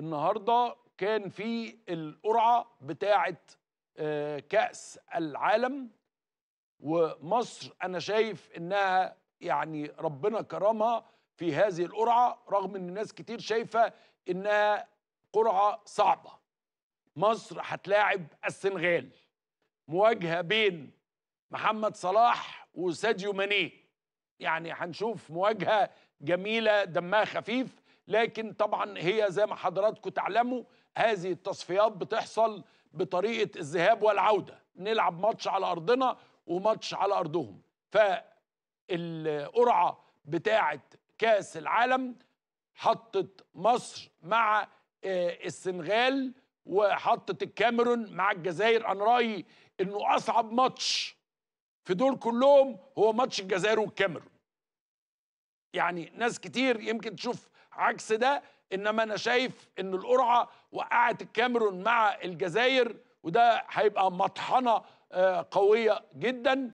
النهارده كان في القرعه بتاعه آه، كاس العالم ومصر انا شايف انها يعني ربنا كرمها في هذه القرعه رغم ان ناس كتير شايفه انها قرعه صعبه مصر هتلاعب السنغال مواجهه بين محمد صلاح وساديو ماني يعني هنشوف مواجهه جميله دمها خفيف لكن طبعا هي زي ما حضراتكم تعلموا هذه التصفيات بتحصل بطريقه الذهاب والعوده نلعب ماتش على ارضنا وماتش على ارضهم فالقرعه بتاعه كاس العالم حطت مصر مع آه، السنغال وحطت الكاميرون مع الجزائر انا رايي انه اصعب ماتش في دول كلهم هو ماتش الجزائر والكاميرون يعني ناس كتير يمكن تشوف عكس ده انما انا شايف ان القرعه وقعت الكاميرون مع الجزائر وده هيبقى مطحنه آه، قويه جدا